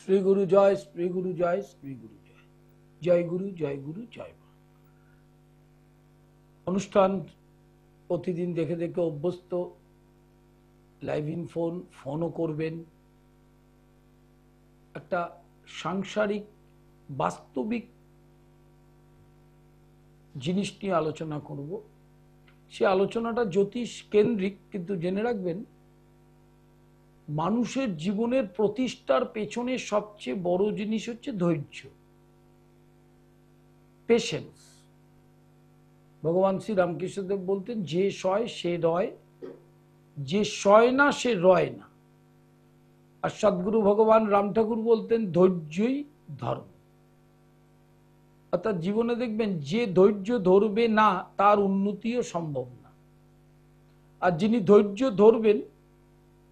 শ্রী গুরু জয় শ্রী গুরু জয় শ্রী গুরু জয় জয় গুরু জয় গুরু জয় মা অনুষ্ঠান প্রতিদিন দেখে দেখে অভ্যস্ত লাইভ ইন ফোন ফোনও করবেন একটা সাংসারিক বাস্তবিক জিনিস নিয়ে আলোচনা করব সে আলোচনাটা জ্যোতিষ কেন্দ্রিক কিন্তু জেনে রাখবেন মানুষের জীবনের প্রতিষ্ঠার পেছনে সবচেয়ে বড় জিনিস হচ্ছে ধৈর্য পেশেন্স ভগবান শ্রী রামকৃষ্ণদেব বলতেন যে সয় সে রয় যে সয় না সে রয় না আর সদ্গুরু ভগবান রাম ঠাকুর বলতেন ধৈর্যই ধর্ম অর্থাৎ জীবনে দেখবেন যে ধৈর্য ধরবে না তার উন্নতিও সম্ভব না আর যিনি ধৈর্য ধরবেন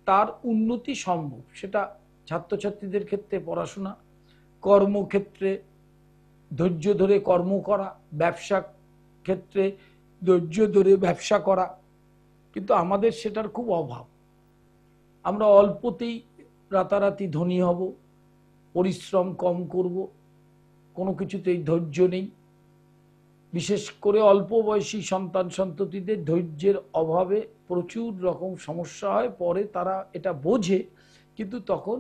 তার উন্নতি সম্ভব সেটা ছাত্রছাত্রীদের ক্ষেত্রে পড়াশোনা কর্মক্ষেত্রে ধৈর্য ধরে কর্ম করা ব্যবসা ক্ষেত্রে ধৈর্য ধরে ব্যবসা করা কিন্তু আমাদের সেটার খুব অভাব আমরা অল্পতেই রাতারাতি ধনী হব পরিশ্রম কম করব কোনো কিছুতেই ধৈর্য নেই বিশেষ করে অল্প বয়সী সন্তান সন্ততিদের ধৈর্যের অভাবে প্রচুর রকম সমস্যা হয় পরে তারা এটা বোঝে কিন্তু তখন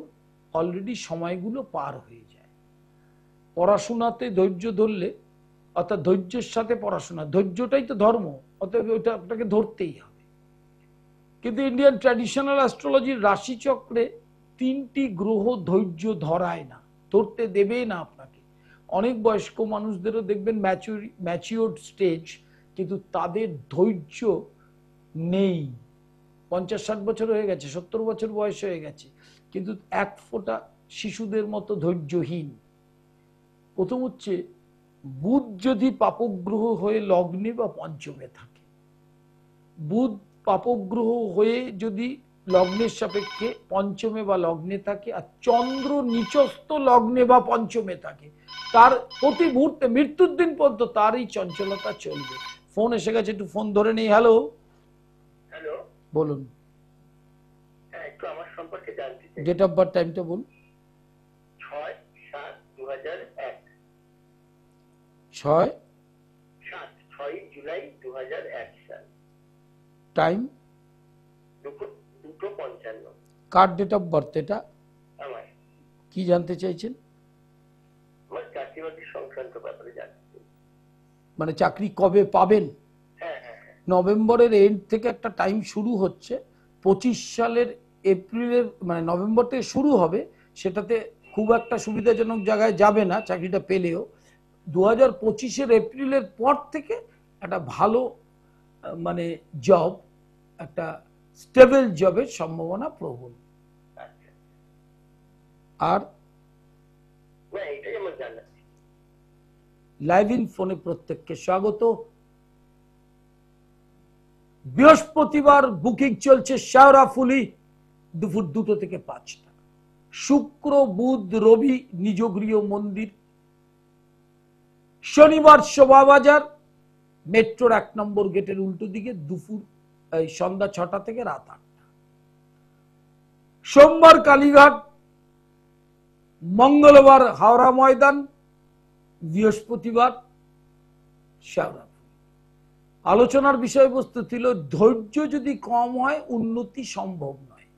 অলরেডি সময়গুলো পার হয়ে যায় পড়াশোনাতে ধৈর্য ধরলে অর্থাৎ ধৈর্যের সাথে পড়াশোনা ধৈর্যটাই তো ধর্ম অর্থাৎ ওইটা আপনাকে ধরতেই হবে কিন্তু ইন্ডিয়ান ট্র্যাডিশনাল অ্যাস্ট্রোলজির রাশিচক্রে তিনটি গ্রহ ধৈর্য ধরায় না ধরতে দেবে না আপনাকে অনেক বয়স্ক মানুষদেরও দেখবেন ম্যাচিউর ম্যাচিওর স্টেজ কিন্তু তাদের ধৈর্য নেই পঞ্চাশ ষাট বছর হয়ে গেছে সত্তর বছর বয়স হয়ে গেছে কিন্তু এক ফোঁটা শিশুদের মতো ধৈর্যহীন প্রথম হচ্ছে বুধ যদি পাপগ্রহ হয়ে লগ্নে বা পঞ্চমে থাকে বুধ পাপগ্রহ হয়ে যদি লগ্নের সাপেক্ষে পঞ্চমে বা লগ্নে থাকে আর চন্দ্র নিচস্থ লগ্নে বা পঞ্চমে থাকে তার প্রতি মুহূর্তে মৃত্যুর দিন পর্যন্ত তারই চঞ্চলতা চলবে ফোন এসে গেছে একটু ফোন ধরে নেই হ্যালো হ্যালো বলুন হ্যাঁ, একটু আমার সম্পর্কে জানতে চাই ডেট অফ বার্থ টাইমটা বলুন 6 7 2001 6 7 6 জুলাই 2001 টাইম দুটো পঞ্চান্ন কার ডেট অফ বার্থ এটা আমার কি জানতে চাইছেন আমার চাকরি সংক্রান্ত ব্যাপারে জানতে মানে চাকরি কবে পাবেন নভেম্বরের এন্ড থেকে একটা টাইম শুরু হচ্ছে পঁচিশ সালের এপ্রিলের মানে নভেম্বর থেকে শুরু হবে সেটাতে খুব একটা সুবিধাজনক জায়গায় যাবে না চাকরিটা পেলেও দু হাজার পঁচিশের এপ্রিলের পর থেকে একটা ভালো মানে জব একটা স্টেবল জবের সম্ভাবনা প্রবল আর লাইভ ইন ফোনে প্রত্যেককে স্বাগত বৃহস্পতিবার বুকিং চলছে শাহরাফুলি দুপুর দুটো থেকে পাঁচটা শুক্র বুধ রবি নিজ মন্দির শনিবার শোভাবাজার মেট্রোর এক নম্বর গেটের উল্টো দিকে দুপুর সন্ধ্যা ছটা থেকে রাত আটটা সোমবার কালীঘাট মঙ্গলবার হাওড়া ময়দান বৃহস্পতিবার শাহরা আলোচনার বিষয়বস্তু ছিল ধৈর্য যদি কম হয় উন্নতি সম্ভব নয়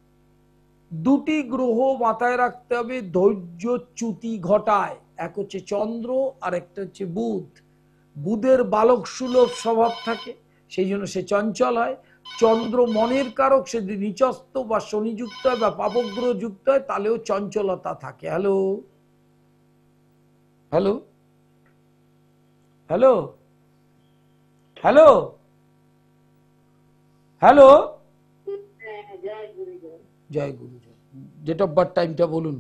দুটি গ্রহ মাথায় রাখতে হবে ধৈর্য চ্যুতি ঘটায় এক হচ্ছে চন্দ্র আর একটা হচ্ছে বুধ বুধের বালক সুলভ স্বভাব থাকে সেই জন্য সে চঞ্চল হয় চন্দ্র মনের কারক সে যদি নিচস্ত বা শনিযুক্ত হয় বা পাপগ্রহ যুক্ত হয় তাহলেও চঞ্চলতা থাকে hello hello hello hello hello জয় গুরু ডেট অফ বার্থ টাইমটা বলুন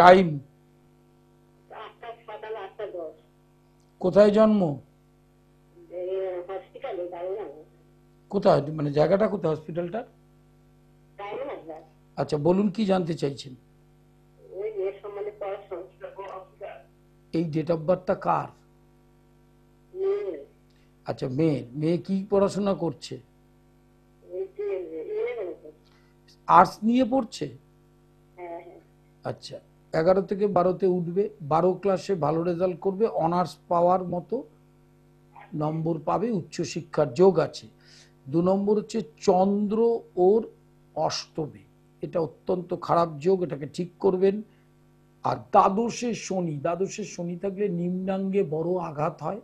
টাইম কোথায় জন্ম কোথায় মানে জায়গাটা কোথায় হসপিটালটা আচ্ছা বলুন কি জানতে চাইছেন এই ডেট অফ বার্থটা কার আচ্ছা মেয়ে মেয়ে কি পড়াশোনা করছে আর্টস নিয়ে পড়ছে আচ্ছা এগারো থেকে বারোতে উঠবে বারো ক্লাসে ভালো রেজাল্ট করবে অনার্স পাওয়ার মতো নম্বর পাবে উচ্চশিক্ষার যোগ আছে দু নম্বর হচ্ছে চন্দ্র ওর অষ্টমে এটা অত্যন্ত খারাপ যোগ এটাকে ঠিক করবেন আর দ্বাদশে শনি দ্বাদশে শনি থাকলে নিম্নাঙ্গে বড় আঘাত হয়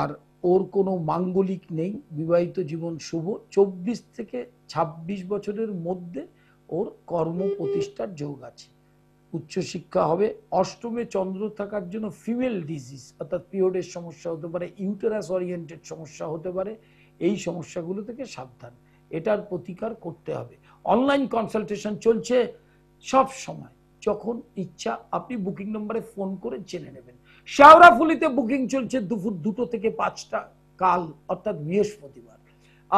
আর ওর কোনো মাঙ্গলিক নেই বিবাহিত জীবন শুভ চব্বিশ থেকে ২৬ বছরের মধ্যে ওর কর্ম প্রতিষ্ঠার যোগ আছে উচ্চশিক্ষা হবে অষ্টমে চন্দ্র থাকার জন্য ফিমেল ডিজিজ অর্থাৎ পিরিয়ডের সমস্যা হতে পারে ইউটেরাস ওরিয়েন্টেড সমস্যা হতে পারে এই সমস্যাগুলো থেকে সাবধান এটার প্রতিকার করতে হবে অনলাইন কনসালটেশন চলছে সব সময় যখন ইচ্ছা আপনি বুকিং নম্বরে ফোন করে জেনে নেবেন শেওরাফুলিতে বুকিং চলছে দুপুর দুটো থেকে পাঁচটা কাল অর্থাৎ বৃহস্পতিবার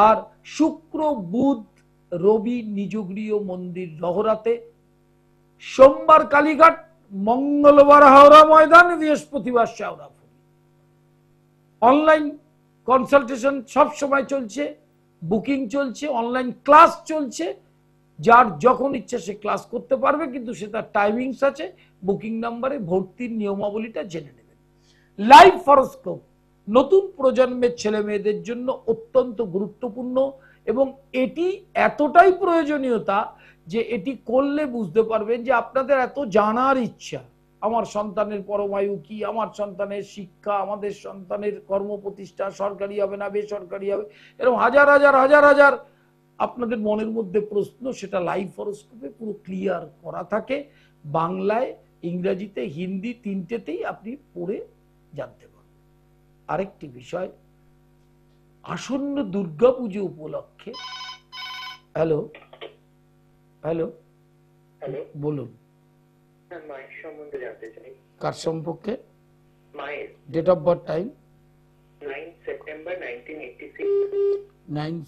আর শুক্র বুধ রবি নিজগৃহ মন্দির রহরাতে সোমবার কালীঘাট মঙ্গলবার হাওড়া ময়দান বৃহস্পতিবার শাওরাফুলি অনলাইন কনসালটেশন সব সময় চলছে বুকিং চলছে অনলাইন ক্লাস চলছে যার যখন ইচ্ছা সে ক্লাস করতে পারবে কিন্তু সে তার টাইমিংস আছে বুকিং নাম্বারে ভর্তির নিয়মাবলীটা জেনে নেবেন লাইভ ফরস্কোপ নতুন প্রজন্মের ছেলে মেয়েদের জন্য অত্যন্ত গুরুত্বপূর্ণ এবং এটি এতটাই প্রয়োজনীয়তা যে এটি করলে বুঝতে পারবেন যে আপনাদের এত জানার ইচ্ছা আমার সন্তানের পরমায়ু কি আমার সন্তানের শিক্ষা আমাদের সন্তানের কর্মপ্রতিষ্ঠা সরকারি হবে না বেসরকারি হবে এরকম হাজার হাজার হাজার হাজার আপনাদের মনের মধ্যে প্রশ্ন সেটা লাইভ হরস্কোপে পুরো ক্লিয়ার করা থাকে বাংলায় ইংরাজিতে হিন্দি তিনটেতেই আপনি পড়ে জানতে পারবেন আরেকটি বিষয় আসন্ন দুর্গাপুজো উপলক্ষে হ্যালো হ্যালো হ্যালো বলুন হ্যাঁ, জানতে চাই কার সম্পর্কে date of birth time September 1986 9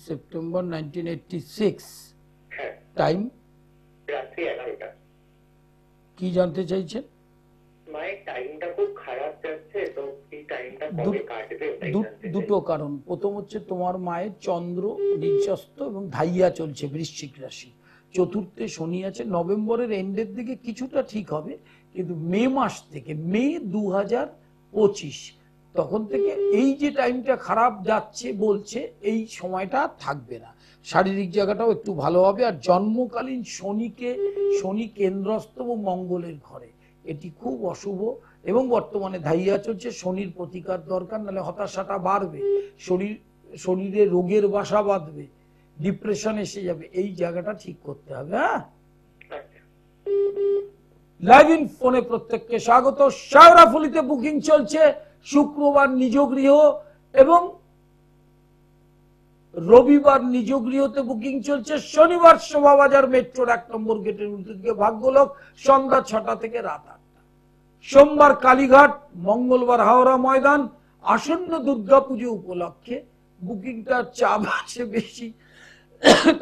September 1986 হ্যাঁ টাইম রাত্রি 11টা কি জানতে চাইছেন টাইমটা খুব খারাপ যাচ্ছে তো এই টাইমটা কবে কাটবে দুটো কারণ প্রথম হচ্ছে তোমার মায়ের চন্দ্র নির্যস্ত এবং ধাইয়া চলছে বৃশ্চিক রাশি চতুর্থে শনি আছে নভেম্বরের এন্ডের দিকে কিছুটা ঠিক হবে কিন্তু মে মাস থেকে মে দু হাজার পঁচিশ তখন থেকে এই যে টাইমটা খারাপ যাচ্ছে বলছে এই সময়টা থাকবে না শারীরিক জায়গাটাও একটু ভালো হবে আর জন্মকালীন শনিকে শনি কেন্দ্রস্থ ও মঙ্গলের ঘরে এটি খুব অশুভ এবং বর্তমানে ধাইয়া চলছে শনির প্রতিকার দরকার নাহলে হতাশাটা বাড়বে শরীর শরীরে রোগের বাসা বাঁধবে ডিপ্রেশন এসে যাবে এই জায়গাটা ঠিক করতে হবে হ্যাঁ লাইভ ইন ফোনে প্রত্যেককে স্বাগত শাহরাফুলিতে বুকিং চলছে শুক্রবার নিজ গৃহ এবং রবিবার নিজ গৃহতে বুকিং চলছে শনিবার শোভাবাজার মেট্রোর এক নম্বর গেটের উল্টো দিকে ভাগ্যলোক সন্ধ্যা ছটা থেকে রাত আটটা সোমবার কালীঘাট মঙ্গলবার হাওড়া ময়দান আসন্ন দুর্গাপুজো উপলক্ষে বুকিংটার চাপ আছে বেশি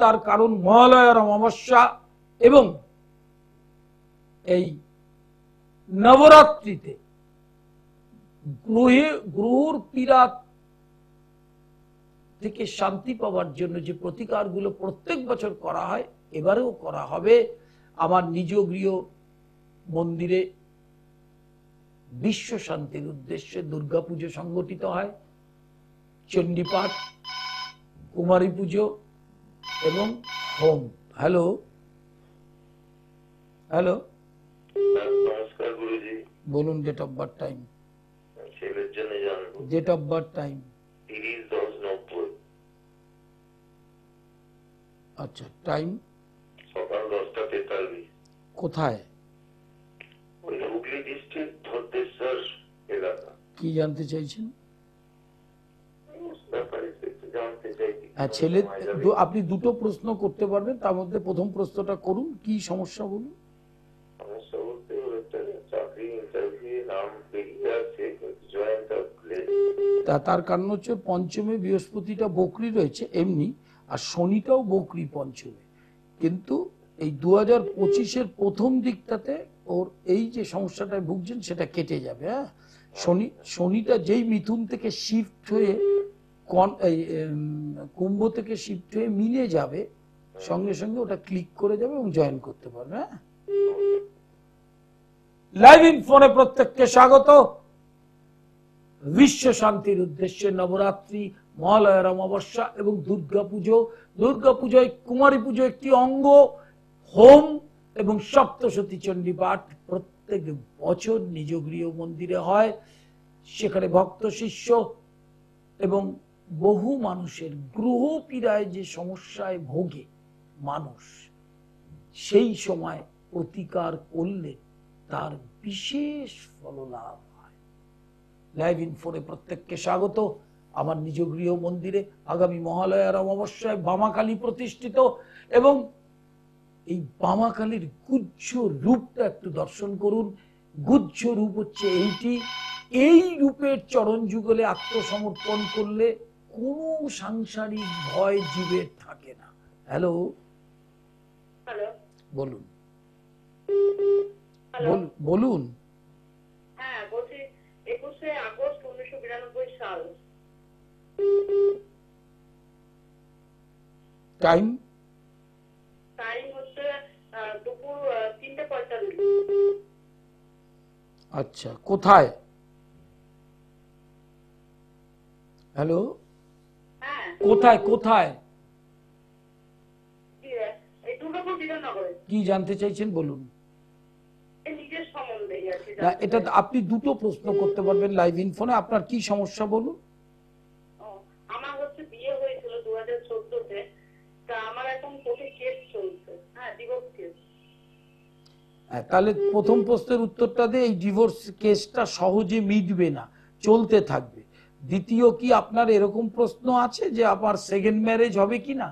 তার কারণ মহালয়ার অমাবস্যা এবং এই নবরাত্রিতে গ্রহে গ্রহর পীড়া থেকে শান্তি পাওয়ার জন্য যে প্রতিকারগুলো প্রত্যেক বছর করা হয় এবারেও করা হবে আমার নিজ গৃহ মন্দিরে বিশ্ব শান্তির উদ্দেশ্যে দুর্গাপুজো সংগঠিত হয় চণ্ডীপাঠ কুমারী পুজো এবং হোম হ্যালো হ্যালো বলুন date of birth time date of birth time It আচ্ছা টাইম সকাল দশটা তেতাল্লিশ কোথায় ওই হুগলি ডিস্ট্রিক্ট ধর্তেশ্বর এলাকা কি জানতে চাইছেন হ্যাঁ ছেলে আপনি দুটো প্রশ্ন করতে পারবেন তার মধ্যে প্রথম প্রশ্নটা করুন কি সমস্যা বলুন তা তার কারণ হচ্ছে পঞ্চমে বৃহস্পতিটা বকরি রয়েছে এমনি আর শনিটাও বকরি পঞ্চমে কিন্তু এই দু হাজার প্রথম দিকটাতে ওর এই যে সমস্যাটায় ভুগছেন সেটা কেটে যাবে হ্যাঁ শনি শনিটা যেই মিথুন থেকে শিফট হয়ে কন কুম্ভ থেকে শিফট হয়ে মিলে যাবে সঙ্গে সঙ্গে ওটা ক্লিক করে যাবে এবং জয়েন করতে পারবে হ্যাঁ লাইভ ইন ফোনে প্রত্যেককে স্বাগত বিশ্ব শান্তির উদ্দেশ্যে নবরাত্রি মহালয়ার অমাবস্যা এবং দুর্গা পুজো দুর্গা পুজোয় কুমারী পুজো একটি অঙ্গ হোম এবং সপ্তসতী চণ্ডী পাঠ প্রত্যেক বছর নিজ গৃহ মন্দিরে হয় সেখানে ভক্ত শিষ্য এবং বহু মানুষের গ্রহ পীড়ায় যে সমস্যায় ভোগে মানুষ সেই সময় প্রতিকার করলে তার বিশেষ ফল লাভ লাইভ ফোরে প্রত্যেককে স্বাগত আমার নিজ গৃহ মন্দিরে আগামী মহালয়ার অমাবস্যায় বামাকালী প্রতিষ্ঠিত এবং এই বামাকালীর গুজ্জ রূপটা একটু দর্শন করুন গুজ্জ রূপ হচ্ছে এইটি এই রূপের চরণ যুগলে আত্মসমর্পণ করলে কোনো সাংসারিক ভয় জীবের থাকে না হ্যালো বলুন বলুন হ্যাঁ, একুশে আগস্ট উনিশশো বিরানব্বই সাল টাইম টাইম হচ্ছে দুপুর তিনটে পঁয়তাল্লিশ আচ্ছা কোথায় হ্যালো কোথায় কোথায় কি জানতে চাইছেন বলুন এটা আপনি দুটো প্রশ্ন করতে পারবেন লাইভ ইন ফোনে আপনার কি সমস্যা বলুন আমার হচ্ছে বিয়ে হয়েছিল তা আমার এখন কোর্টে কেস চলছে হ্যাঁ, হ্যাঁ তাহলে প্রথম প্রশ্নের উত্তরটা দিয়ে এই ডিভোর্স কেসটা সহজে মিটবে না চলতে থাকবে দ্বিতীয় কি আপনার এরকম প্রশ্ন আছে যে আমার সেকেন্ড ম্যারেজ হবে কি না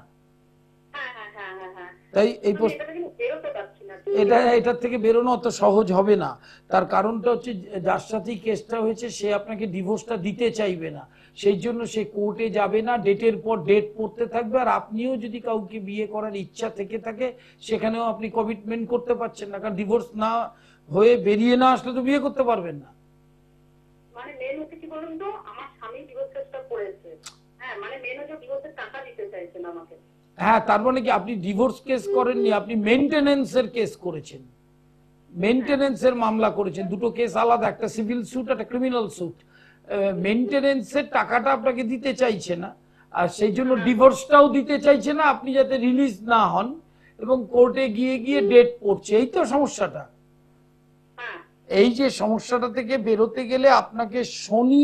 হ্যাঁ, হ্যাঁ, তাই এই প্রশ্ন এটা এটার থেকে বেরোনো অত সহজ হবে না তার কারণটা হচ্ছে যার সাথেই কেসটা হয়েছে সে আপনাকে ডিভোর্সটা দিতে চাইবে না সেই জন্য সে কোর্টে যাবে না ডেটের পর ডেট পড়তে থাকবে আর আপনিও যদি কাউকে বিয়ে করার ইচ্ছা থেকে থাকে সেখানেও আপনি কমিটমেন্ট করতে পারছেন না কারণ ডিভোর্স না হয়ে বেরিয়ে না আসলে তো বিয়ে করতে পারবেন না মানে মেন হচ্ছে কি বলুন তো আমার স্বামী ডিভোর্স করেছে হ্যাঁ মানে মেন হচ্ছে ডিভোর্সের টাকা দিতে চাইছেন আমাকে হ্যাঁ তার মানে কি আপনি ডিভোর্স কেস করেননি আপনি মেনটেনেন্সের কেস করেছেন মেনটেনেন্সের মামলা করেছেন দুটো কেস আলাদা একটা সিভিল স্যুট একটা ক্রিমিনাল স্যুট মেনটেনেন্সের টাকাটা আপনাকে দিতে চাইছে না আর সেই জন্য ডিভোর্সটাও দিতে চাইছে না আপনি যাতে রিলিজ না হন এবং কোর্টে গিয়ে গিয়ে ডেট পড়ছে এই তো সমস্যাটা হ্যাঁ। এই যে সমস্যাটা থেকে বেরোতে গেলে আপনাকে শনি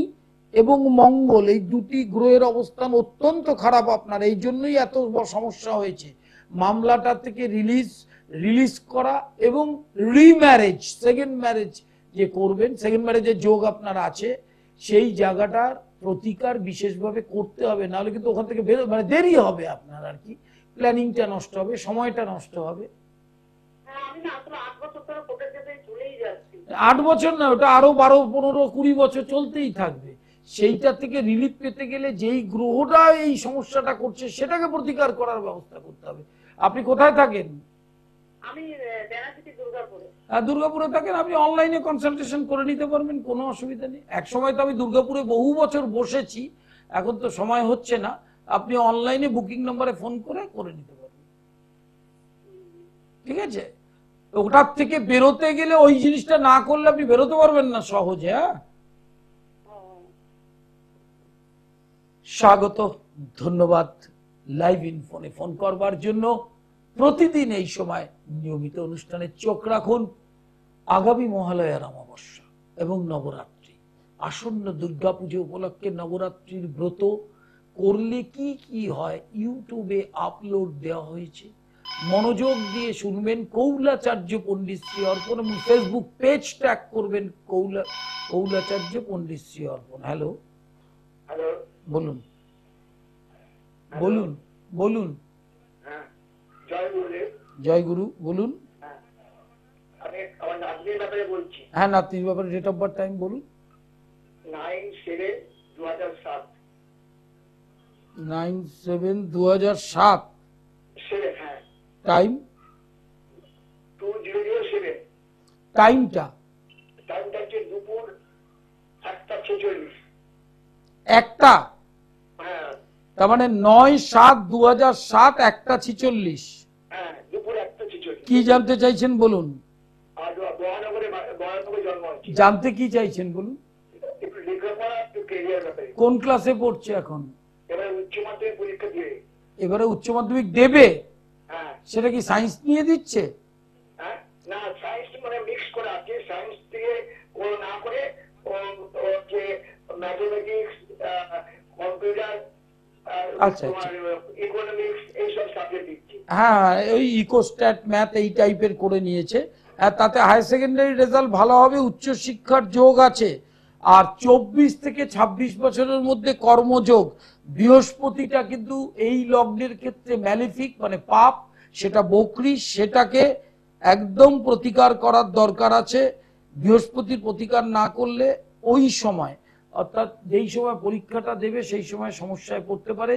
এবং মঙ্গল এই দুটি গ্রহের অবস্থান অত্যন্ত খারাপ আপনার এই জন্যই এত সমস্যা হয়েছে মামলাটা থেকে রিলিজ রিলিজ করা এবং রিম্যারেজ সেকেন্ড ম্যারেজ যে করবেন সেকেন্ড ম্যারেজের যোগ আপনার আছে সেই জায়গাটার প্রতিকার বিশেষভাবে করতে হবে নাহলে কিন্তু ওখান থেকে বেরো মানে দেরি হবে আপনার আর কি প্ল্যানিংটা নষ্ট হবে সময়টা নষ্ট হবে আট বছর না ওটা আরো বারো পনেরো কুড়ি বছর চলতেই থাকবে সেইটা থেকে রিলিফ পেতে গেলে যেই গ্রহটা এই সমস্যাটা করছে সেটাকে প্রতিকার করার ব্যবস্থা করতে হবে আপনি কোথায় থাকেন হ্যাঁ, দুর্গাপুরে থাকেন আপনি অনলাইনে কনসালটেশন করে নিতে পারবেন কোনো অসুবিধা নেই এক সময় তো আমি দুর্গাপুরে বহু বছর বসেছি এখন তো সময় হচ্ছে না আপনি অনলাইনে বুকিং নাম্বারে ফোন করে করে নিতে পারবেন ঠিক আছে ওটার থেকে বেরোতে গেলে ওই জিনিসটা না করলে আপনি বেরোতে পারবেন না সহজে হ্যাঁ স্বাগত ধন্যবাদ লাইভ ইন ফোনে ফোন করবার জন্য প্রতিদিন এই সময় নিয়মিত অনুষ্ঠানে চোখ রাখুন আগামী মহালয়ার অমাবস্যা এবং নবরাত্রি আসন্ন দুর্গাপুজো উপলক্ষে নবরাত্রির ব্রত করলে কি কি হয় ইউটিউবে আপলোড দেওয়া হয়েছে মনোযোগ দিয়ে শুনবেন কৌলাচার্য পণ্ডিত শ্রী অর্পণ এবং ফেসবুক পেজ ট্যাগ করবেন কৌলা কৌলাচার্য পণ্ডিত শ্রী অর্পণ হ্যালো বলুন বলুন হ্যাঁ, বলুন জয় গুরু বলুন হ্যাঁ নাতির ব্যাপারে ডেট অফ বার্থ টাইম বলুন নাইন সেভেন দু হাজার সাত টাইম টাইমটা একটা তার মানে নয় সাত দু সাত হ্যাঁ, একটা ছিচল্লিশ কি জানতে চাইছেন বলুন জানতে কি চাইছেন বলুন কোন ক্লাসে পড়ছে এখন এবারে উচ্চ মাধ্যমিক দেবে হ্যাঁ। সেটা কি সায়েন্স নিয়ে দিচ্ছে হ্যাঁ, না আচ্ছা, আচ্ছা। হ্যাঁ ওই ইকোস্ট্যাট ম্যাথ এই টাইপের করে নিয়েছে তাতে হায়ার সেকেন্ডারি রেজাল্ট ভালো হবে উচ্চশিক্ষার যোগ আছে আর চব্বিশ থেকে ২৬ বছরের মধ্যে কর্মযোগ বৃহস্পতিটা কিন্তু এই লগ্নের ক্ষেত্রে ম্যালিফিক মানে পাপ সেটা বকরি সেটাকে একদম প্রতিকার করার দরকার আছে বৃহস্পতির প্রতিকার না করলে ওই সময় অর্থাৎ যেই সময় পরীক্ষাটা দেবে সেই সময় সমস্যায় পড়তে পারে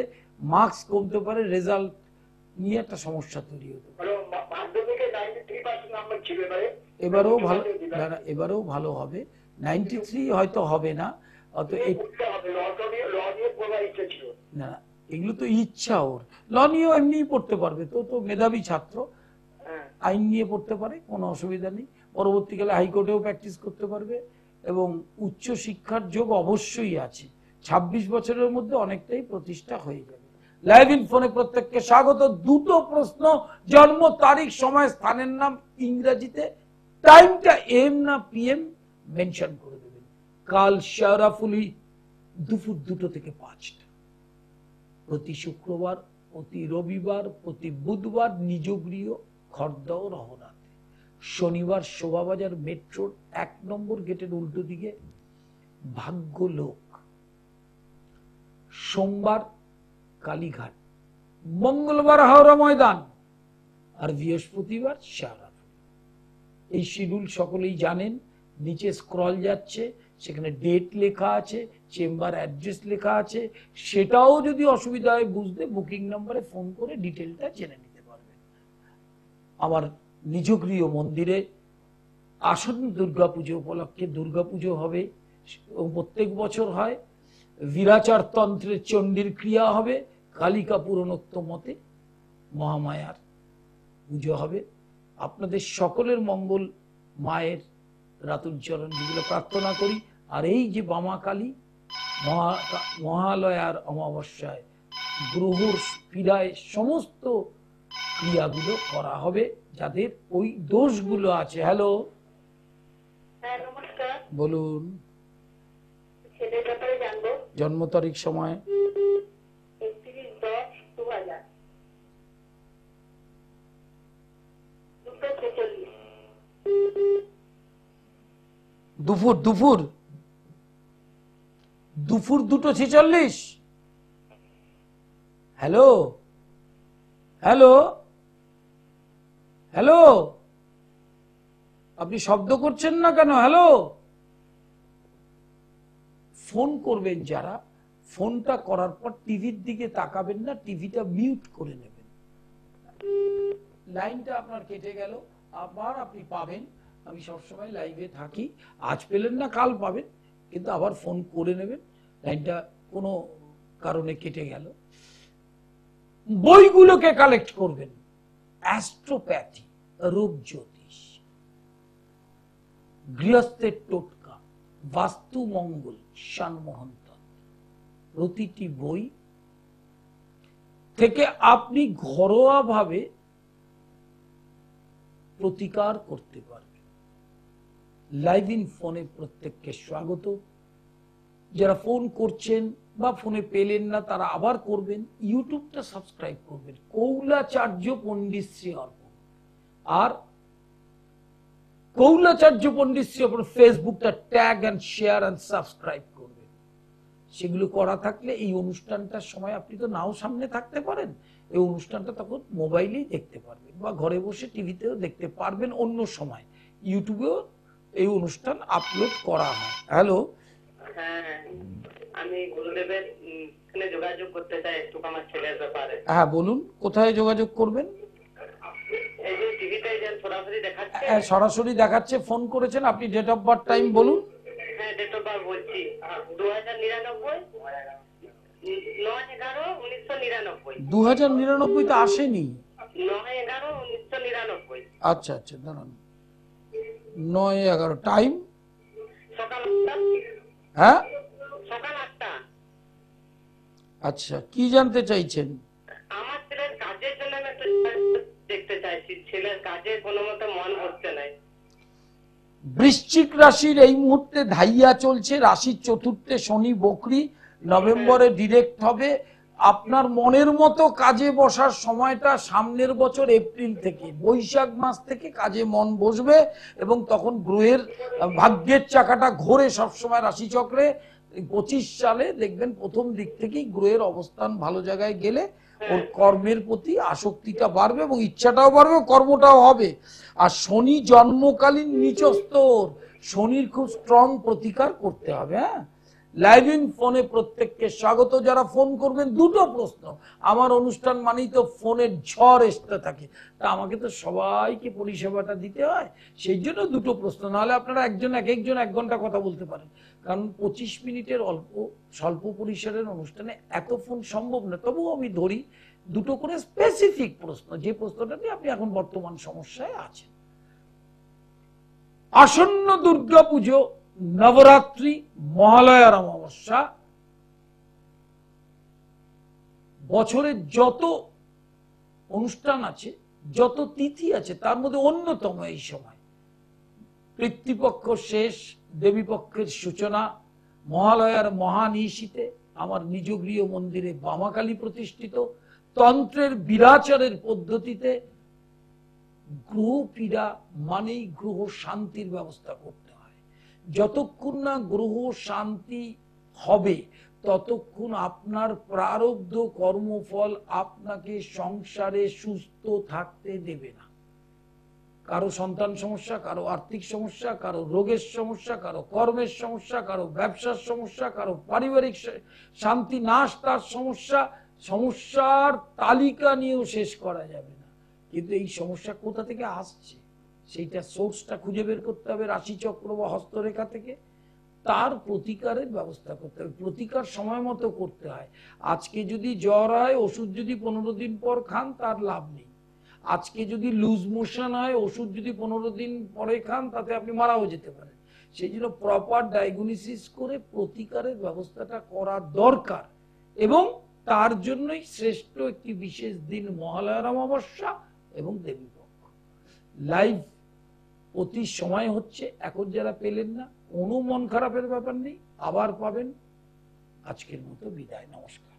মার্কস কমতে পারে রেজাল্ট নিয়ে একটা সমস্যা তৈরি হতে মানে এবারও এবারেও ভালো এবারেও ভালো হবে নাইনটি থ্রি হয়তো হবে না না এগুলো তো ইচ্ছা ওর ল নিয়েও এমনি পড়তে পারবে তো তো মেধাবী ছাত্র হ্যাঁ। আইন নিয়ে পড়তে পারে কোনো অসুবিধা নেই পরবর্তীকালে হাইকোর্টেও প্র্যাকটিস করতে পারবে এবং উচ্চ শিক্ষার যোগ অবশ্যই আছে ২৬ বছরের মধ্যে অনেকটাই প্রতিষ্ঠা হয়ে যাবে লাইভ ইন ফোনে প্রত্যেককে স্বাগত দুটো প্রশ্ন জন্ম তারিখ সময় স্থানের নাম ইংরেজিতে টাইমটা এম না পিএম মেনশন করে দেবেন কাল শরাফুলি দুপুর দুটো থেকে পাঁচটা প্রতি শুক্রবার প্রতি রবিবার প্রতি বুধবার নিজ গৃহ খর্দাও রহনা শনিবার শোভাবাজার মেট্রোর এক নম্বর গেটের উল্টো দিকে ভাগ্য লোক সোমবার কালীঘাট মঙ্গলবার হাওড়া ময়দান আর বৃহস্পতিবার শাহরাপুর এই শিডিউল সকলেই জানেন নিচে স্ক্রল যাচ্ছে সেখানে ডেট লেখা আছে চেম্বার অ্যাড্রেস লেখা আছে সেটাও যদি অসুবিধা হয় বুঝতে বুকিং নাম্বারে ফোন করে ডিটেলটা জেনে নিতে পারবেন আমার নিজগৃহ মন্দিরে আসন্ন দুর্গাপুজো উপলক্ষে দুর্গাপুজো হবে প্রত্যেক বছর হয় বিরাচার তন্ত্রের চণ্ডীর ক্রিয়া হবে কালিকা পুরনোক্ত মতে মহামায়ার পুজো হবে আপনাদের সকলের মঙ্গল মায়ের রাতুচরণ যেগুলো প্রার্থনা করি আর এই যে বামা কালী মহা মহালয়ার অমাবস্যায় গ্রহর পীড়ায় সমস্ত ক্রিয়াগুলো করা হবে যাদের ওই দোষগুলো আছে হ্যালো বলুন জন্ম তারিখ সময় দুপুর দুপুর দুপুর দুটো ছেচল্লিশ হ্যালো হ্যালো হ্যালো আপনি শব্দ করছেন না কেন হ্যালো ফোন করবেন যারা ফোনটা করার পর টিভির দিকে তাকাবেন না টিভিটা মিউট করে নেবেন লাইনটা আপনার কেটে গেল আবার আপনি পাবেন আমি সবসময় লাইভে থাকি আজ পেলেন না কাল পাবেন কিন্তু আবার ফোন করে নেবেন লাইনটা কোনো কারণে কেটে গেল বইগুলোকে কালেক্ট করবেন অ্যাস্ট্রোপ্যাথি রূপ জ্যোতিষ গৃহস্থের টোটকা বাস্তু মঙ্গল সম্মোহন প্রতিটি বই থেকে আপনি ঘরোয়াভাবে প্রতিকার করতে পারবেন লাইভ ইন ফোনে প্রত্যেককে স্বাগত যারা ফোন করছেন বা ফোনে পেলেন না তারা আবার করবেন ইউটিউবটা সাবস্ক্রাইব করবেন কৌলাচার্য পণ্ডিত শ্রী অর্পণ আর কৌলাচার্য পণ্ডিত শ্রী অর্পণ ফেসবুকটা tag and share and subscribe করবেন সেগুলো করা থাকলে এই অনুষ্ঠানটার সময় আপনি তো নাও সামনে থাকতে পারেন এই অনুষ্ঠানটা তখন মোবাইলেই দেখতে পারবেন বা ঘরে বসে টিভিতেও দেখতে পারবেন অন্য সময় ইউটিউবেও এই অনুষ্ঠান আপলোড করা হয় হ্যালো হ্যাঁ। আমি গুরুদেবের যোগাযোগ করতে চাই একটু আমার ছেলের ব্যাপারে হ্যাঁ বলুন কোথায় যোগাযোগ করবেন এই যে টিভিতে যে সরাসরি দেখাচ্ছে হ্যাঁ, সরাসরি দেখাচ্ছে ফোন করেছেন আপনি ডেট অফ বার্থ টাইম বলুন হ্যাঁ ডেট অফ বার্থ বলছি 2099 2099 তো আসেনি আচ্ছা আচ্ছা দাঁড়ান নয় এগারো টাইম হ্যাঁ আচ্ছা কি জানতে চাইছেন আমার ছেলের কাজের জন্য আমি একটা দেখতে চাইছি ছেলের কাজে কোনোমতে মন হচ্ছে না বৃশ্চিক রাশির এই মুহূর্তে ধাইয়া চলছে রাশির চতুর্থে শনি বকরি নভেম্বরে ডিরেক্ট হবে আপনার মনের মতো কাজে বসার সময়টা সামনের বছর এপ্রিল থেকে বৈশাখ মাস থেকে কাজে মন বসবে এবং তখন গ্রহের ভাগ্যের চাকাটা ঘোরে সবসময় রাশিচক্রে পঁচিশ সালে দেখবেন প্রথম দিক থেকেই গ্রহের অবস্থান ভালো জায়গায় গেলে ওর হ্যাঁ। কর্মের প্রতি আসক্তিটা বাড়বে এবং ইচ্ছাটাও বাড়বে কর্মটাও হবে আর শনি জন্মকালীন নিচস্তর শনির খুব স্ট্রং প্রতিকার করতে হবে হ্যাঁ লাইভিং ফোনে প্রত্যেককে স্বাগত যারা ফোন করবেন দুটো প্রশ্ন আমার অনুষ্ঠান মানেই তো ফোনের ঝড় এসতে থাকে তা আমাকে তো সবাইকে পরিষেবাটা দিতে হয় সেই জন্য দুটো প্রশ্ন নাহলে আপনারা একজন এক একজন এক ঘন্টা কথা বলতে পারেন কারণ পঁচিশ মিনিটের অল্প স্বল্প পরিসরের অনুষ্ঠানে এত ফোন সম্ভব না তবুও আমি ধরি দুটো করে স্পেসিফিক প্রশ্ন যে প্রশ্নটা নিয়ে আপনি এখন বর্তমান সমস্যায় আছেন আসন্ন দুর্গা পুজো নবরাত্রি মহালয়ার অমাবস্যা বছরের যত অনুষ্ঠান আছে যত তিথি আছে তার মধ্যে অন্যতম এই সময় পিতৃপক্ষ শেষ দেবীপক্ষের সূচনা মহালয়ার মহানিশীতে আমার নিজ গৃহ মন্দিরে বামাকালী প্রতিষ্ঠিত তন্ত্রের বিরাচারের পদ্ধতিতে গ্রহ পীড়া মানেই গ্রহ শান্তির ব্যবস্থা করতে যতক্ষণ না গ্রহ শান্তি হবে ততক্ষণ আপনার প্রারব্ধ কর্মফল আপনাকে সংসারে সুস্থ থাকতে দেবে না কারো সন্তান সমস্যা কারো আর্থিক সমস্যা কারো রোগের সমস্যা কারো কর্মের সমস্যা কারো ব্যবসার সমস্যা কারো পারিবারিক শান্তি নাশ তার সমস্যা সমস্যার তালিকা নিয়েও শেষ করা যাবে না কিন্তু এই সমস্যা কোথা থেকে আসছে সেইটা সোর্সটা খুঁজে বের করতে হবে রাশিচক্র বা হস্তরেখা থেকে তার প্রতিকারের ব্যবস্থা করতে হবে প্রতিকার সময় মতো করতে হয় আজকে যদি জ্বর হয় ওষুধ যদি পনেরো দিন পর খান তার লাভ নেই আজকে যদি লুজ মোশন হয় ওষুধ যদি পনেরো দিন পরে খান তাতে আপনি মারাও যেতে পারেন সেই জন্য প্রপার ডায়াগনোসিস করে প্রতিকারের ব্যবস্থাটা করা দরকার এবং তার জন্যই শ্রেষ্ঠ একটি বিশেষ দিন মহালয়ার অমাবস্যা এবং দেবীপক্ষ লাইভ অতি সময় হচ্ছে এখন যারা পেলেন না কোনো মন খারাপের ব্যাপার নেই আবার পাবেন আজকের মতো বিদায় নমস্কার